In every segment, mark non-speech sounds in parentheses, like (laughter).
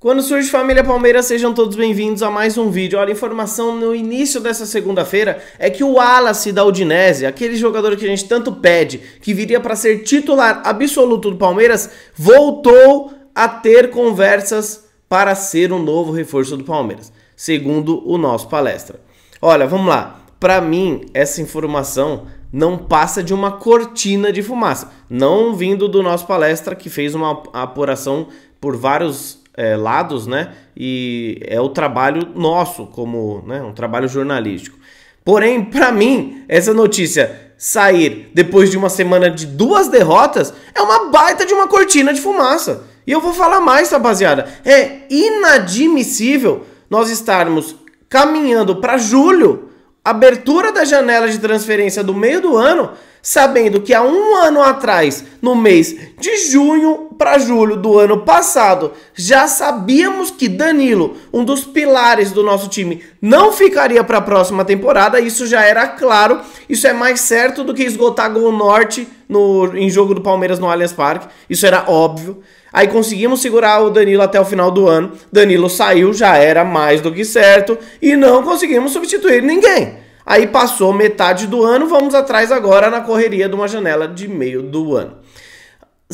Quando surge família Palmeiras, sejam todos bem-vindos a mais um vídeo. Olha, informação no início dessa segunda-feira é que o Wallace da Udinese, aquele jogador que a gente tanto pede, que viria para ser titular absoluto do Palmeiras, voltou a ter conversas para ser um novo reforço do Palmeiras, segundo o nosso palestra. Olha, vamos lá. Para mim, essa informação não passa de uma cortina de fumaça, não vindo do nosso palestra que fez uma apuração por vários é, lados, né? E é o trabalho nosso, como né, um trabalho jornalístico. Porém, (laughs) para mim, essa notícia sair depois de uma semana de duas derrotas é uma baita de uma cortina de fumaça. E eu vou falar mais, rapaziada. É inadmissível nós estarmos caminhando para julho, abertura da janela de transferência do meio do ano, sabendo que há um ano atrás, no mês de junho para julho do ano passado, já sabíamos que Danilo, um dos pilares do nosso time, não ficaria para a próxima temporada, isso já era claro, isso é mais certo do que esgotar Gol Norte no, em jogo do Palmeiras no Allianz Parque, isso era óbvio. Aí conseguimos segurar o Danilo até o final do ano. Danilo saiu, já era mais do que certo. E não conseguimos substituir ninguém. Aí passou metade do ano, vamos atrás agora na correria de uma janela de meio do ano.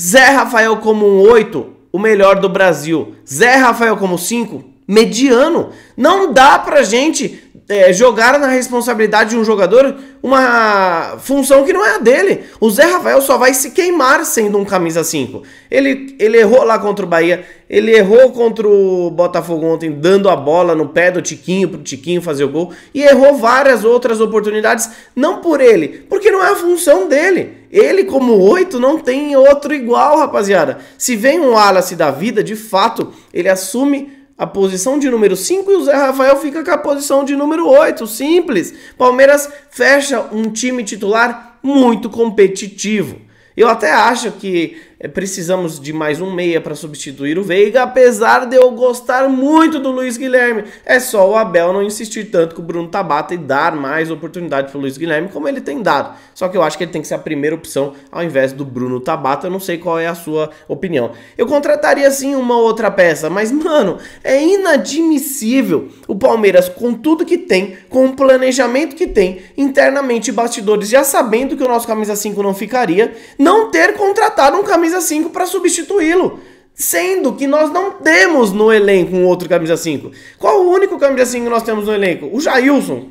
Zé Rafael como um 8, o melhor do Brasil. Zé Rafael como 5, mediano. Não dá pra gente é, na responsabilidade de um jogador uma função que não é a dele. O Zé Rafael só vai se queimar sendo um camisa 5. Ele, ele errou lá contra o Bahia, ele errou contra o Botafogo ontem, dando a bola no pé do Tiquinho pro Tiquinho fazer o gol, e errou várias outras oportunidades, não por ele, porque não é a função dele. Ele, como oito, não tem outro igual, rapaziada. Se vem um Wallace da vida, de fato, ele assume a posição de número 5 e o Zé Rafael fica com a posição de número 8. Simples. Palmeiras fecha um time titular muito competitivo. Eu até acho que é, precisamos de mais um meia para substituir o Veiga, apesar de eu gostar muito do Luiz Guilherme. É só o Abel não insistir tanto com o Bruno Tabata e dar mais oportunidade para o Luiz Guilherme, como ele tem dado. Só que eu acho que ele tem que ser a primeira opção ao invés do Bruno Tabata. Eu não sei qual é a sua opinião. Eu contrataria sim uma outra peça, mas mano, é inadmissível o Palmeiras, com tudo que tem, com o planejamento que tem, internamente bastidores já sabendo que o nosso camisa 5 não ficaria, não ter contratado um camisa camisa 5 para substituí-lo. Sendo que nós não temos no elenco um outro camisa 5. Qual o único camisa 5 que nós temos no elenco? O Jailson,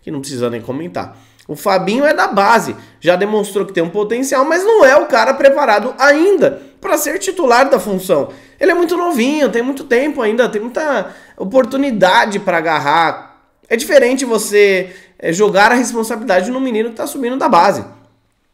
que não precisa nem comentar. O Fabinho é da base, já demonstrou que tem um potencial, mas não é o cara preparado ainda para ser titular da função. Ele é muito novinho, tem muito tempo ainda, tem muita oportunidade para agarrar. É diferente você eh, jogar a responsabilidade no menino que está subindo da base.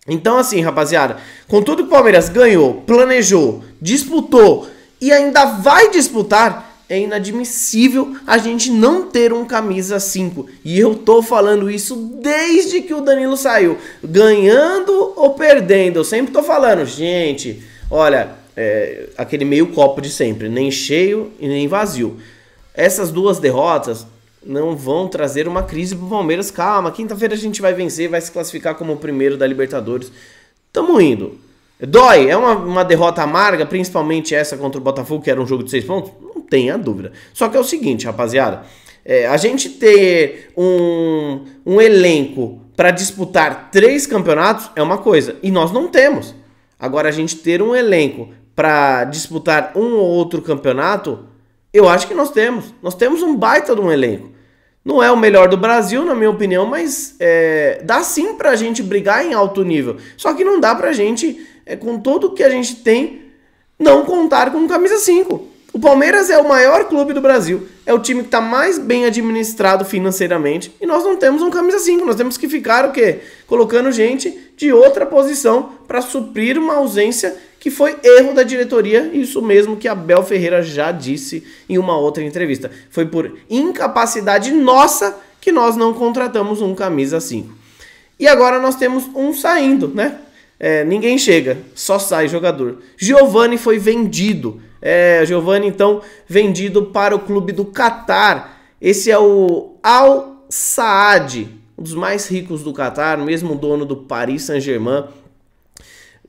Então, assim, rapaziada, com tudo que o Palmeiras ganhou, planejou, disputou e ainda vai disputar, é inadmissível a gente não ter um camisa 5. E eu tô falando isso desde que o Danilo saiu. Ganhando ou perdendo, eu sempre tô falando, gente, olha, é, aquele meio copo de sempre, nem cheio e nem vazio. Essas duas derrotas não vão trazer uma crise pro Palmeiras. Calma, quinta-feira a gente vai vencer, vai se classificar como o primeiro da Libertadores. Tamo indo. Dói, é uma, uma derrota amarga, principalmente essa contra o Botafogo, que era um jogo de seis pontos? Não tenha dúvida. Só que é o seguinte, rapaziada. É, a gente ter um, um elenco para disputar três campeonatos é uma coisa, e nós não temos. Agora, a gente ter um elenco para disputar um ou outro campeonato, eu acho que nós temos. Nós temos um baita de um elenco. Não é o melhor do Brasil, na minha opinião, mas é, dá sim pra gente brigar em alto nível. Só que não dá pra gente, é, com tudo que a gente tem, não contar com camisa 5. O Palmeiras é o maior clube do Brasil, é o time que está mais bem administrado financeiramente e nós não temos um camisa 5, nós temos que ficar o quê? Colocando gente de outra posição para suprir uma ausência que foi erro da diretoria, isso mesmo que Abel Ferreira já disse em uma outra entrevista. Foi por incapacidade nossa que nós não contratamos um camisa 5. E agora nós temos um saindo, né? É, ninguém chega, só sai jogador. Giovani foi vendido. É, Giovani, então, vendido para o clube do Catar. Esse é o Al Saad, um dos mais ricos do Catar, mesmo dono do Paris Saint-Germain.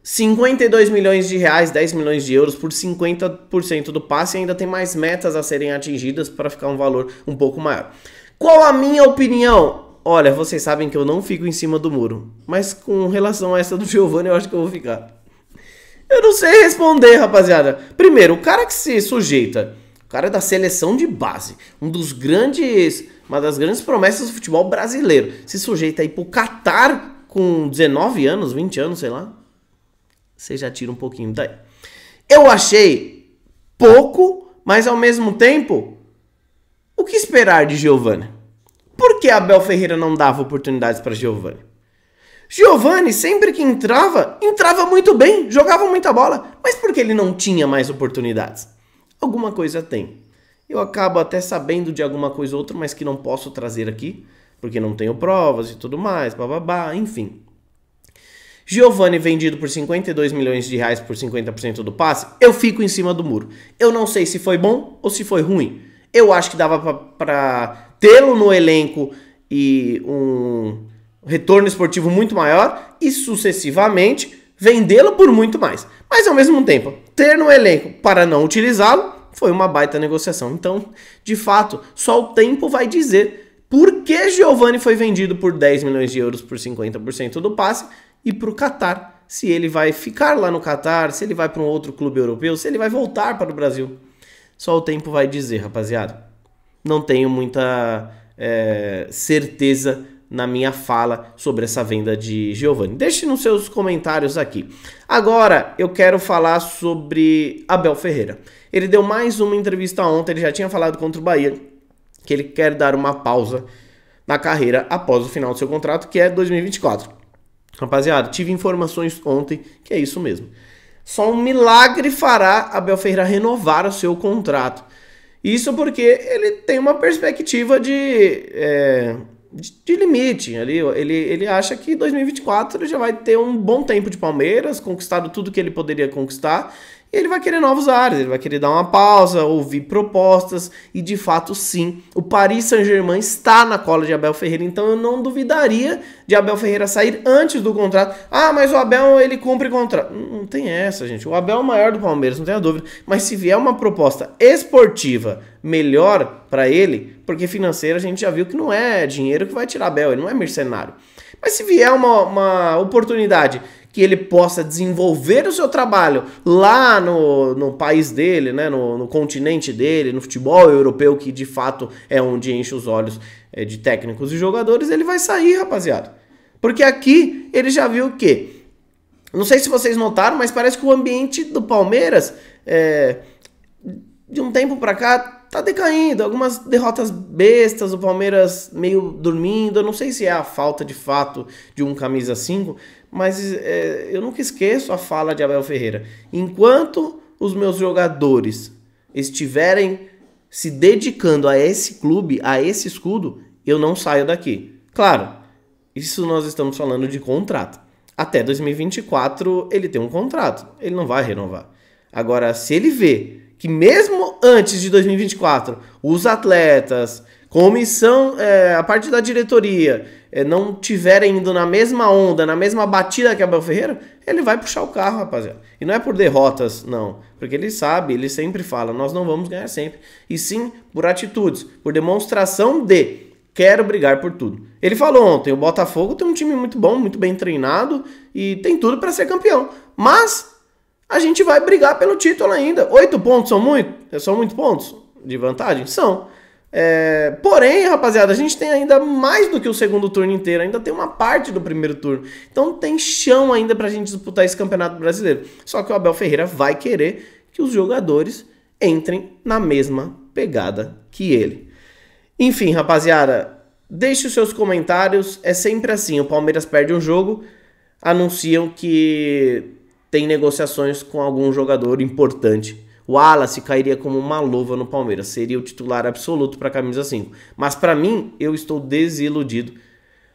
52 milhões de reais, 10 milhões de euros por 50% do passe, ainda tem mais metas a serem atingidas para ficar um valor um pouco maior. Qual a minha opinião? Olha, vocês sabem que eu não fico em cima do muro, mas com relação a essa do (laughs) Giovanni, eu acho que eu vou ficar. Eu não sei responder, rapaziada. Primeiro, o cara que se sujeita, o cara da seleção de base, um dos grandes, uma das grandes promessas do futebol brasileiro, se sujeita aí pro Catar com 19 anos, 20 anos, sei lá. Você já tira um pouquinho daí. Eu achei pouco, mas ao mesmo tempo, o que esperar de Giovanni? Por que Abel Ferreira não dava oportunidades para Giovani? Giovani, sempre que entrava, entrava muito bem, jogava muita bola, mas por que ele não tinha mais oportunidades? Alguma coisa tem. Eu acabo até sabendo de alguma coisa ou outra, mas que não posso trazer aqui, porque não tenho provas e tudo mais, bababá, enfim. Giovani vendido por 52 milhões de reais por 50% do passe, eu fico em cima do muro. Eu não sei se foi bom ou se foi ruim. Eu acho que dava para tê-lo no elenco e um retorno esportivo muito maior e sucessivamente vendê-lo por muito mais. Mas ao mesmo tempo, ter no elenco para não utilizá-lo foi uma baita negociação. Então, de fato, só o tempo vai dizer por que Giovani foi vendido por 10 milhões de euros por 50% do passe e para o Catar. Se ele vai ficar lá no Catar, se ele vai para um outro clube europeu, se ele vai voltar para o Brasil. Só o tempo vai dizer, rapaziada não tenho muita é, certeza na minha fala sobre essa venda de Giovanni. Deixe nos seus comentários aqui. Agora eu quero falar sobre Abel Ferreira. Ele deu mais uma entrevista ontem, ele já tinha falado contra o Bahia que ele quer dar uma pausa na carreira após o final do seu contrato, que é 2024. Rapaziada, tive informações ontem que é isso mesmo. Só um milagre fará Abel Ferreira renovar o seu contrato. Isso porque ele tem uma perspectiva de, é, de, de, limite. Ele, ele, ele acha que 2024 ele já vai ter um bom tempo de Palmeiras, conquistado tudo que ele poderia conquistar, ele vai querer novos ares, ele vai querer dar uma pausa, ouvir propostas e de fato sim, o Paris Saint-Germain está na cola de Abel Ferreira, então eu não duvidaria de Abel Ferreira sair antes do contrato. Ah, mas o Abel ele cumpre contrato. Não, tem essa, gente. O Abel é o maior do Palmeiras, não tenha dúvida, mas se vier uma proposta esportiva melhor para ele, porque financeira a gente já viu que não é dinheiro que vai tirar Abel, ele não é mercenário. Mas se vier uma, uma oportunidade que ele possa desenvolver o seu trabalho lá no, no país dele, né, no, no continente dele, no futebol europeu, que de fato é onde enche os olhos é, de técnicos e jogadores, ele vai sair, rapaziada. Porque aqui ele já viu o quê? Não sei se vocês notaram, mas parece que o ambiente do Palmeiras, é, de um tempo para cá, tá decaindo. Algumas derrotas bestas, o Palmeiras meio dormindo. Eu não sei se é a falta de fato de um camisa 5, mas é, eu nunca esqueço a fala de Abel Ferreira. Enquanto os meus jogadores estiverem se dedicando a esse clube, a esse escudo, eu não saio daqui. Claro, isso nós estamos falando de contrato. Até 2024 ele tem um contrato, ele não vai renovar. Agora, se ele vê que mesmo antes de 2024, os atletas, comissão, é, a parte da diretoria eh, não tiverem indo na mesma onda, na mesma batida que Abel Ferreira, ele vai puxar o carro, rapaziada. E não é por derrotas, não. Porque ele sabe, ele sempre fala, nós não vamos ganhar sempre. E sim por atitudes, por demonstração de quero brigar por tudo. Ele falou ontem, o Botafogo tem um time muito bom, muito bem treinado e tem tudo para ser campeão. Mas a gente vai brigar pelo título ainda. Oito pontos são muito? São muitos pontos de vantagem? São. É, porém, rapaziada, a gente tem ainda mais do que o segundo turno inteiro, ainda tem uma parte do primeiro turno. Então tem chão ainda pra gente disputar esse campeonato brasileiro. Só que o Abel Ferreira vai querer que os jogadores entrem na mesma pegada que ele. Enfim, rapaziada, deixe os seus comentários. É sempre assim: o Palmeiras perde um jogo, anunciam que tem negociações com algum jogador importante o Wallace cairia como uma luva no Palmeiras, seria o titular absoluto para a camisa 5. Mas para mim, eu estou desiludido.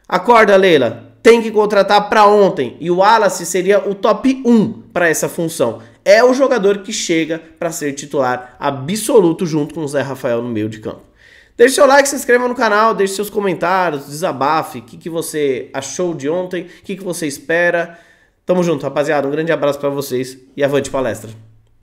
Acorda, Leila, tem que contratar para ontem e o Wallace seria o top 1 para essa função. É o jogador que chega para ser titular absoluto junto com o Zé Rafael no meio de campo. Deixe seu like, se inscreva no canal, deixe seus comentários, desabafe, o que, que você achou de ontem, o que, que você espera. Tamo junto, rapaziada. Um grande abraço para vocês e avante palestra.